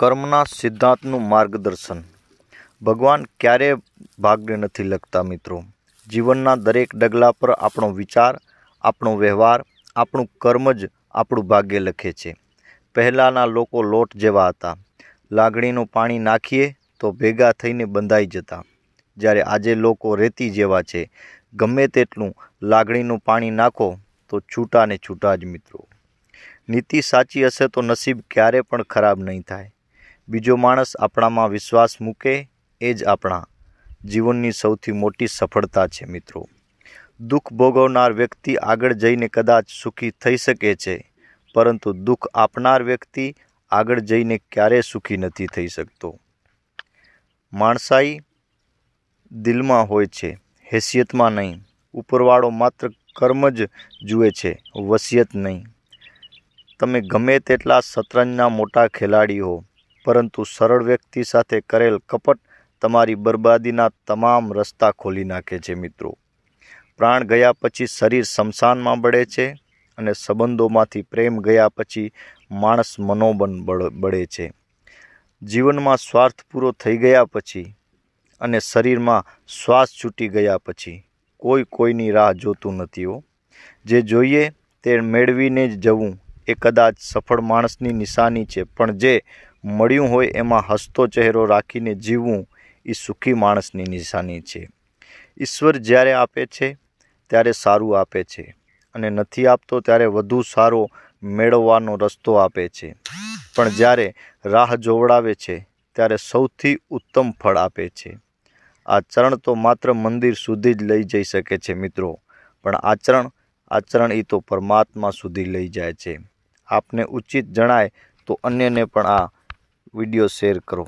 કર્મના સિદ્ધાંતનું માર્ગદર્શન ભગવાન ક્યારેય ભાગ્ય નથી લખતા મિત્રો જીવનના દરેક ડગલા પર આપણો વિચાર આપણો વ્યવહાર આપણું કર્મ જ આપણું ભાગ્ય લખે છે પહેલાંના લોકો લોટ જેવા હતા લાગણીનું પાણી નાખીએ તો ભેગા થઈને બંધાઈ જતા જ્યારે આજે લોકો રેતી જેવા છે ગમે તેટલું લાગણીનું પાણી નાખો તો છૂટા ને છૂટા જ મિત્રો નીતિ સાચી હશે તો નસીબ ક્યારે પણ ખરાબ નહીં થાય બીજો માણસ આપણામાં વિશ્વાસ મૂકે એ જ આપણા જીવનની સૌથી મોટી સફળતા છે મિત્રો દુઃખ ભોગવનાર વ્યક્તિ આગળ જઈને કદાચ સુખી થઈ શકે છે પરંતુ દુઃખ આપનાર વ્યક્તિ આગળ જઈને ક્યારેય સુખી નથી થઈ શકતો માણસાઈ દિલમાં હોય છે હેસિયતમાં નહીં ઉપરવાળો માત્ર કર્મ જ જુએ છે વસિયત નહીં તમે ગમે તેટલા શતરંજના મોટા ખેલાડી હો પરંતુ સરળ વ્યક્તિ સાથે કરેલ કપટ તમારી બરબાદીના તમામ રસ્તા ખોલી નાખે છે મિત્રો પ્રાણ ગયા પછી શરીર શમશાનમાં બળે છે અને સંબંધોમાંથી પ્રેમ ગયા પછી માણસ મનોબન બળે છે જીવનમાં સ્વાર્થ પૂરો થઈ ગયા પછી અને શરીરમાં શ્વાસ છૂટી ગયા પછી કોઈ કોઈની રાહ જોતું નથી હો જે જોઈએ તે મેળવીને જ જવું એ કદાચ સફળ માણસની નિશાની છે પણ જે મળ્યું હોય એમાં હસતો ચહેરો રાખીને જીવવું એ સુખી માણસની નિશાની છે ઈશ્વર જ્યારે આપે છે ત્યારે સારું આપે છે અને નથી આપતો ત્યારે વધુ સારો મેળવવાનો રસ્તો આપે છે પણ જ્યારે રાહ જોવડાવે છે ત્યારે સૌથી ઉત્તમ ફળ આપે છે આચરણ તો માત્ર મંદિર સુધી જ લઈ જઈ શકે છે મિત્રો પણ આચરણ આચરણ એ તો પરમાત્મા સુધી લઈ જાય છે આપને ઉચિત જણાય તો અન્યને પણ આ વિડીયો શેર કરો